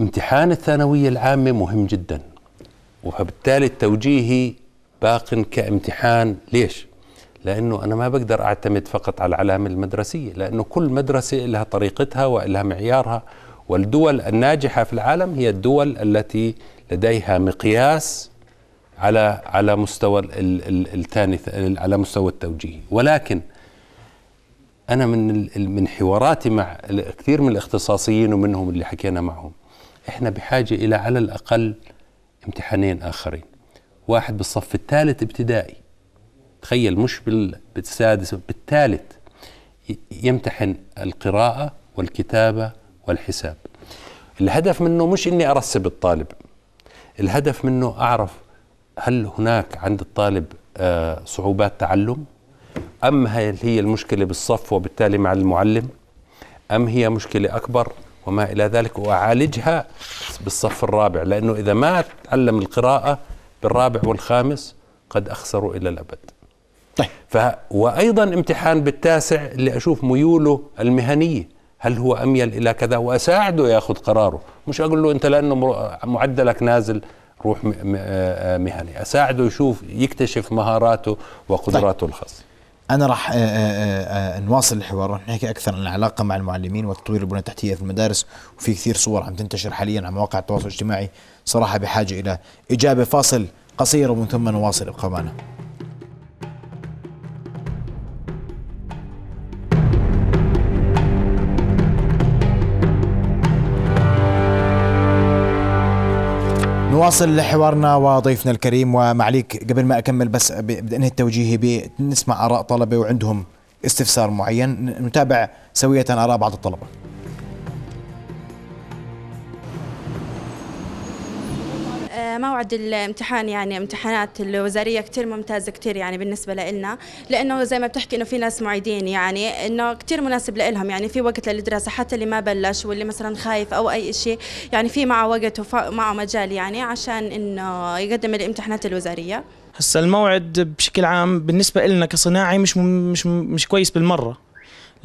امتحان الثانوية العامة مهم جداً وبالتالي التوجيهي باق كامتحان ليش؟ لانه انا ما بقدر اعتمد فقط على العلامه المدرسيه لانه كل مدرسه لها طريقتها ولها معيارها والدول الناجحه في العالم هي الدول التي لديها مقياس على على مستوى الثاني على مستوى التوجيهي ولكن انا من من حواراتي مع كثير من الاختصاصيين ومنهم اللي حكينا معهم احنا بحاجه الى على الاقل امتحانين آخرين واحد بالصف الثالث ابتدائي تخيل مش بالسادس بالثالث يمتحن القراءة والكتابة والحساب الهدف منه مش اني ارسب الطالب الهدف منه اعرف هل هناك عند الطالب آه، صعوبات تعلم ام هل هي المشكله بالصف وبالتالي مع المعلم ام هي مشكله اكبر وما إلى ذلك وأعالجها بالصف الرابع لأنه إذا ما تعلم القراءة بالرابع والخامس قد أخسروا إلى الأبد طيب. ف وأيضا امتحان بالتاسع اللي أشوف ميوله المهنية هل هو أميل إلى كذا وأساعده يأخذ قراره مش أقول له أنت لأنه معدلك نازل روح مهني أساعده يشوف يكتشف مهاراته وقدراته طيب. الخاصة انا راح آه، آه، آه، نواصل الحوار راح نحكي اكثر عن العلاقه مع المعلمين وتطوير البنى التحتيه في المدارس وفي كثير صور عم تنتشر حاليا على مواقع التواصل الاجتماعي صراحه بحاجه الى اجابه فاصل قصير ومن ثم نواصل ابقوا معنا نواصل حوارنا وضيفنا الكريم ومعليك قبل ما اكمل بس بدي انهي التوجيهي بنسمع اراء طلبه وعندهم استفسار معين نتابع سويه اراء بعض الطلبه موعد الامتحان يعني امتحانات الوزاريه كثير ممتازه كثير يعني بالنسبه لنا لانه زي ما بتحكي انه في ناس معيدين يعني انه كثير مناسب لهم يعني في وقت للدراسه حتى اللي ما بلش واللي مثلا خايف او اي شيء يعني في معه وقت ومعه مجال يعني عشان انه يقدم الامتحانات الوزاريه هسا الموعد بشكل عام بالنسبه لنا كصناعي مش مش مش كويس بالمره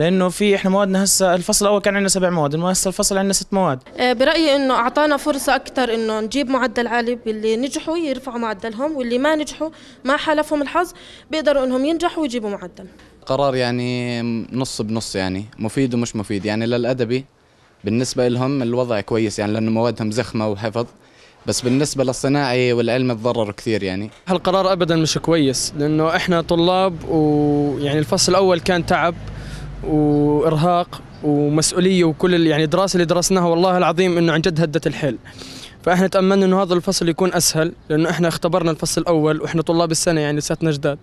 لانه في احنا موادنا هسه الفصل الاول كان عندنا سبع مواد هسه الفصل عندنا ست مواد آه، برايي انه اعطانا فرصه اكثر انه نجيب معدل عالي باللي نجحوا يرفعوا معدلهم واللي ما نجحوا ما حالفهم الحظ بيقدروا انهم ينجحوا ويجيبوا معدل قرار يعني نص بنص يعني مفيد ومش مفيد يعني للادبي بالنسبه لهم الوضع كويس يعني لانه موادهم زخمه وحفظ بس بالنسبه للصناعي والعلم تضرروا كثير يعني هالقرار ابدا مش كويس لانه احنا طلاب ويعني الفصل الاول كان تعب وارهاق ومسؤوليه وكل يعني الدراسه اللي درسناها والله العظيم انه عن جد هدت الحيل فاحنا تاملنا انه هذا الفصل يكون اسهل لانه احنا اختبرنا الفصل الاول واحنا طلاب السنه يعني لساتنا جداد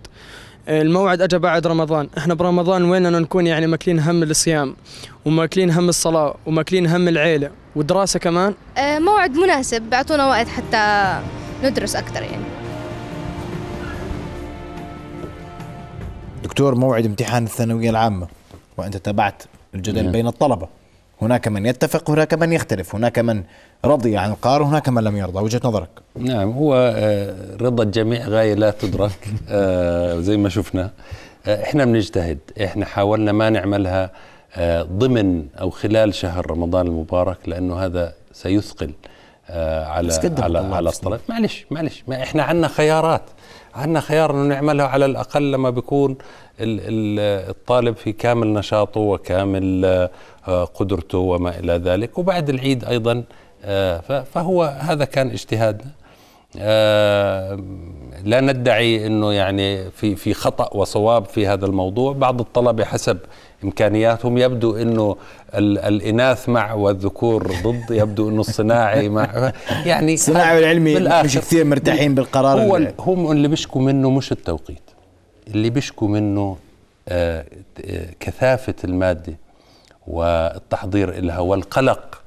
آه، الموعد اجى بعد رمضان احنا برمضان ويننا نكون يعني ماكلين هم الصيام وماكلين هم الصلاه وماكلين هم العيله ودراسه كمان آه، موعد مناسب بيعطونا وقت حتى ندرس اكثر يعني دكتور موعد امتحان الثانويه العامه وانت تابعت الجدل نعم. بين الطلبه هناك من يتفق هناك من يختلف هناك من رضي عن القرار هناك من لم يرضى وجهة نظرك نعم هو آه، رضا الجميع غاية لا تدرك آه، زي ما شفنا آه، احنا بنجتهد احنا حاولنا ما نعملها ضمن او خلال شهر رمضان المبارك لانه هذا سيثقل على على, على الطلب معلش معلش ما احنا عندنا خيارات عندنا خيار انه نعملها على الاقل لما بيكون الطالب في كامل نشاطه وكامل آه، قدرته وما الى ذلك وبعد العيد ايضا آه، فهو هذا كان اجتهادنا آه، لا ندعي انه يعني في في خطا وصواب في هذا الموضوع بعض الطلبه حسب امكانياتهم يبدو انه الاناث مع والذكور ضد يبدو انه الصناعي مع يعني الصناعي والعلمي مش كثير مرتاحين بالقرار هو اللي هم اللي بيشكوا منه مش التوقيت اللي بيشكوا منه آه, آه، كثافه الماده والتحضير لها والقلق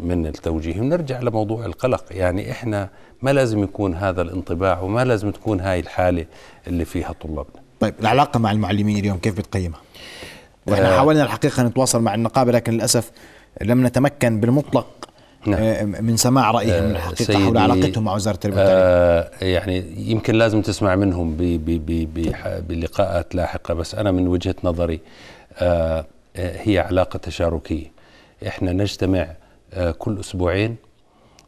من التوجيه ونرجع لموضوع القلق يعني احنا ما لازم يكون هذا الانطباع وما لازم تكون هاي الحاله اللي فيها طلابنا طيب العلاقه مع المعلمين اليوم كيف بتقيمها ونحن حاولنا الحقيقه نتواصل مع النقابه لكن للاسف لم نتمكن بالمطلق نعم. آه، من سماع رايهم آه، الحقيقه حول علاقتهم مع وزاره التربيه آه يعني يمكن لازم تسمع منهم بي بي بي بي طيب. بلقاءات لاحقه بس انا من وجهه نظري آه،, آه هي علاقه تشاركيه احنا نجتمع آه كل اسبوعين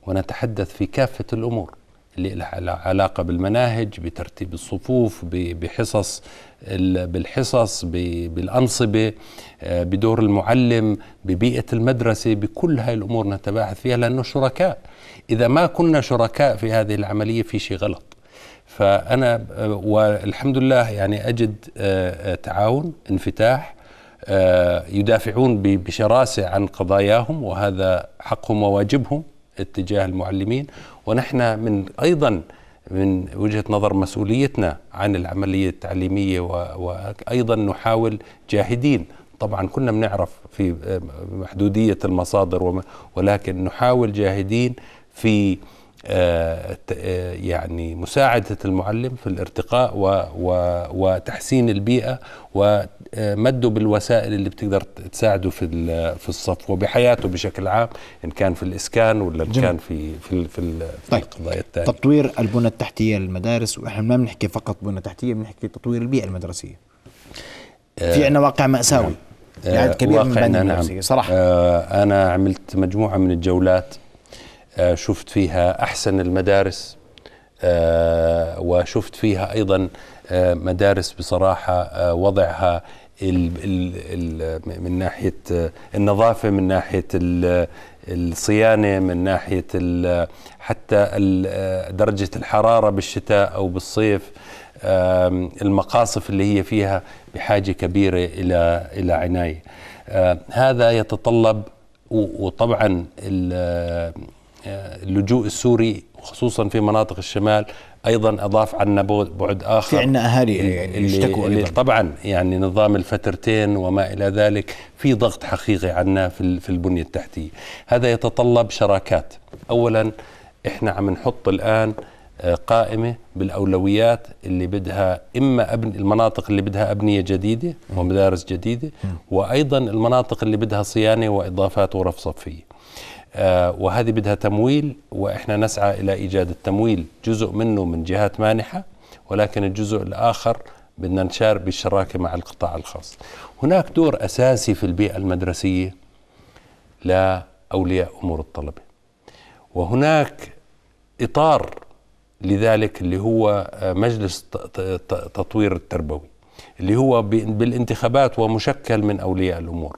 ونتحدث في كافه الامور اللي لها علاقه بالمناهج بترتيب الصفوف بحصص بالحصص بالانصبه آه، بدور المعلم ببيئه المدرسه بكل هاي الامور نتباحث فيها لانه شركاء اذا ما كنا شركاء في هذه العمليه في شيء غلط فانا آه، والحمد لله يعني اجد آه، تعاون انفتاح يدافعون بشراسه عن قضاياهم وهذا حقهم وواجبهم اتجاه المعلمين ونحن من أيضا من وجهة نظر مسؤوليتنا عن العملية التعليمية وأيضا نحاول جاهدين طبعا كنا بنعرف في محدودية المصادر ولكن نحاول جاهدين في آه، آه، يعني مساعدة المعلم في الارتقاء وتحسين البيئة ومده بالوسائل اللي بتقدر تساعده في في الصف وبحياته بشكل عام إن كان في الإسكان ولا إن كان في في في, في طيب. القضايا الثانية تطوير البنى التحتية للمدارس وإحنا ما بنحكي فقط بنى تحتية بنحكي تطوير البيئة المدرسية آه، في عندنا واقع مأساوي نعم. يعني آه يعني كبير من نعم. صراحة أنا عملت مجموعة من الجولات آه، شفت فيها أحسن المدارس آه، وشفت فيها أيضا آه، مدارس بصراحة وضعها ال ال من ناحية النظافة من ناحية الصيانة من ناحية حتى درجة الحرارة بالشتاء أو بالصيف المقاصف اللي هي فيها بحاجة كبيرة إلى إلى عناية هذا يتطلب وطبعا آه، اللجوء السوري خصوصا في مناطق الشمال ايضا اضاف عنا بعد اخر في عندنا اهالي اللي يعني يشتكوا اللي طبعا يعني نظام الفترتين وما الى ذلك في ضغط حقيقي عنا في في البنيه التحتيه هذا يتطلب شراكات اولا احنا عم نحط الان آه، قائمة بالأولويات اللي بدها إما أبن المناطق اللي بدها أبنية جديدة ومدارس جديدة وأيضا المناطق اللي بدها صيانة وإضافات غرف صفية آه، وهذه بدها تمويل واحنا نسعى الى ايجاد التمويل جزء منه من جهات مانحه ولكن الجزء الاخر بدنا نشارك بالشراكه مع القطاع الخاص. هناك دور اساسي في البيئه المدرسيه لاولياء امور الطلبه. وهناك اطار لذلك اللي هو آه، مجلس تطوير التربوي اللي هو بالانتخابات ومشكل من اولياء الامور.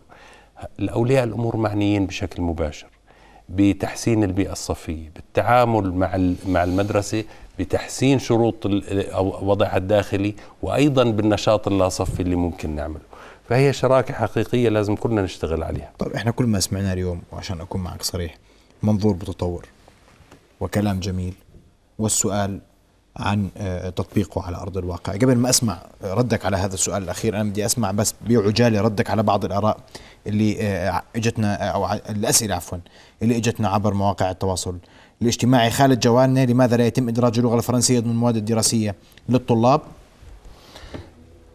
الاولياء الامور معنيين بشكل مباشر. بتحسين البيئه الصفيه، بالتعامل مع مع المدرسه بتحسين شروط وضعها الداخلي وايضا بالنشاط اللاصفي اللي ممكن نعمله. فهي شراكه حقيقيه لازم كلنا نشتغل عليها. طيب احنا كل ما سمعناه اليوم وعشان اكون معك صريح منظور متطور وكلام جميل والسؤال عن آه، تطبيقه على أرض الواقع قبل ما أسمع ردك على هذا السؤال الأخير أنا بدي أسمع بس بعجالة ردك على بعض الآراء اللي آه، اجتنا آه، أو الأسئلة عفوا اللي اجتنا عبر مواقع التواصل الاجتماعي خالد جوالنا لماذا لا يتم إدراج اللغة الفرنسية ضمن المواد الدراسية للطلاب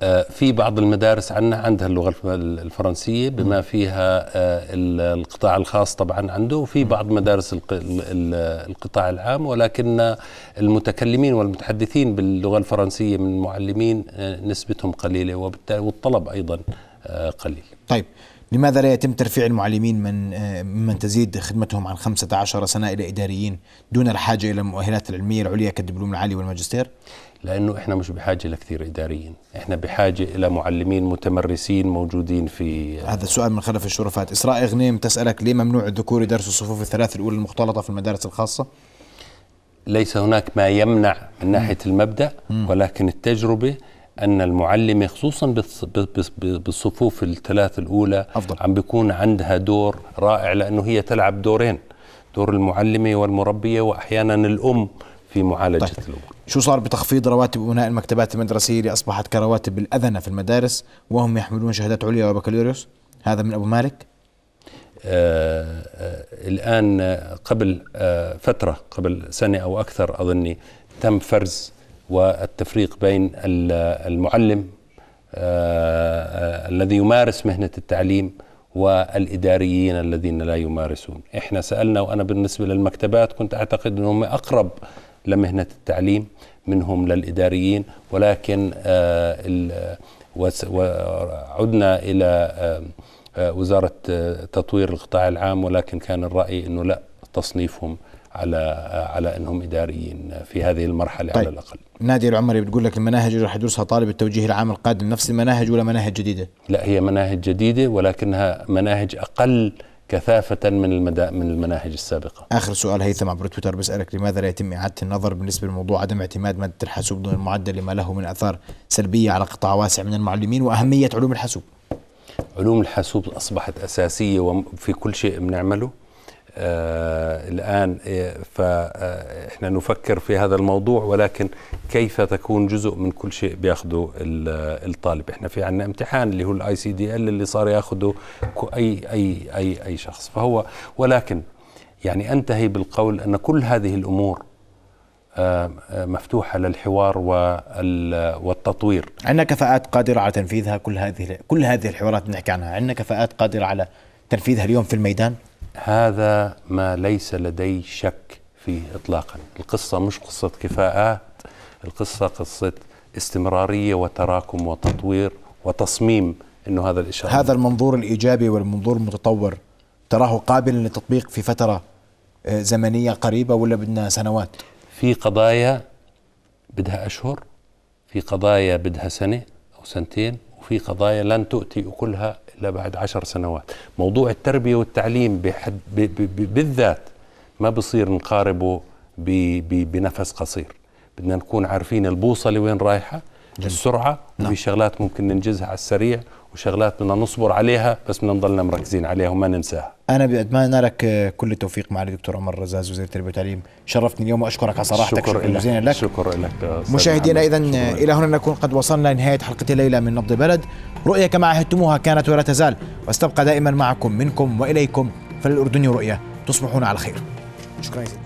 آه، في بعض المدارس عندنا عندها اللغة الفرنسية بما فيها آه، القطاع الخاص طبعا عنده وفي بعض مدارس القطاع العام ولكن المتكلمين والمتحدثين باللغة الفرنسية من المعلمين آه، نسبتهم قليلة وبالتالي والطلب أيضا قليل طيب لماذا لا يتم ترفيع المعلمين من ممن تزيد خدمتهم عن 15 سنة إلى إداريين دون الحاجة إلى المؤهلات العلمية العليا كالدبلوم العالي والماجستير؟ لانه احنا مش بحاجه لكثير اداريين، احنا بحاجه الى معلمين متمرسين موجودين في هذا السؤال من خلف الشرفات، اسراء غنيم تسالك ليه ممنوع الذكور يدرسوا الصفوف الثلاث الاولى المختلطه في المدارس الخاصه؟ ليس هناك ما يمنع من ناحيه المبدا ولكن التجربه ان المعلمه خصوصا بالصفوف الثلاث الاولى أفضل. عم بيكون عندها دور رائع لانه هي تلعب دورين دور المعلمه والمربيه واحيانا الام في معالجة طيب. الأمور شو صار بتخفيض رواتب أبناء المكتبات المدرسية اللي أصبحت كرواتب الأذنة في المدارس وهم يحملون شهادات عليا وبكالوريوس هذا من أبو مالك آه،, آه الآن قبل آه فترة قبل سنة أو أكثر أظني تم فرز والتفريق بين المعلم آه،, آه الذي يمارس مهنة التعليم والإداريين الذين لا يمارسون إحنا سألنا وأنا بالنسبة للمكتبات كنت أعتقد أنهم أقرب لمهنة التعليم منهم للإداريين ولكن آه، وعدنا إلى آه، آه، وزارة تطوير القطاع العام ولكن كان الرأي أنه لا تصنيفهم على على انهم اداريين في هذه المرحله طيب. على الاقل. نادي العمري بتقول لك المناهج اللي راح يدرسها طالب التوجيه العام القادم نفس المناهج ولا مناهج جديده؟ لا هي مناهج جديده ولكنها مناهج اقل كثافة من المدا... من المناهج السابقة. آخر سؤال هيثم عبر تويتر بسألك لماذا لا يتم إعادة النظر بالنسبة لموضوع عدم اعتماد مادة الحاسوب ضمن المعدل لما له من آثار سلبية على قطاع واسع من المعلمين وأهمية علوم الحاسوب؟ علوم الحاسوب أصبحت أساسية في كل شيء بنعمله آه الآن آه، فإحنا آه، نفكر في هذا الموضوع ولكن كيف تكون جزء من كل شيء بياخده آه، الطالب إحنا في عندنا امتحان اللي هو الاي سي دي ال اللي صار ياخذه أي أي أي أي شخص فهو ولكن يعني أنتهي بالقول أن كل هذه الأمور مفتوحة للحوار والتطوير عندنا كفاءات قادرة على تنفيذها كل هذه كل هذه الحوارات نحكي عنها عندنا كفاءات قادرة على تنفيذها اليوم في الميدان هذا ما ليس لدي شك فيه اطلاقا القصه مش قصه كفاءات القصه قصه استمراريه وتراكم وتطوير وتصميم انه هذا الاشاره هذا المنظور الايجابي والمنظور المتطور تراه قابلا للتطبيق في فتره آه، زمنيه قريبه ولا بدنا سنوات في قضايا بدها اشهر في قضايا بدها سنه او سنتين وفي قضايا لن تؤتي كلها إلا بعد عشر سنوات موضوع التربية والتعليم بحد بالذات ما بصير نقاربه بنفس قصير بدنا نكون عارفين البوصلة وين رايحة السرعة نعم. وفي شغلات ممكن ننجزها على السريع وشغلات بدنا نصبر عليها بس بدنا نضلنا مركزين عليها وما ننساها انا بأتمنى لك كل التوفيق مع الدكتور عمر رزاز وزير التربيه والتعليم شرفتني اليوم واشكرك على صراحتك شكرا جزيلا لك شكرا لك مشاهدينا اذا الى هنا نكون قد وصلنا لنهايه حلقه الليله من نبض بلد رؤيه كما عهدتموها كانت ولا تزال واستبقى دائما معكم منكم واليكم فللاردن رؤيه تصبحون على خير شكرا جزيلا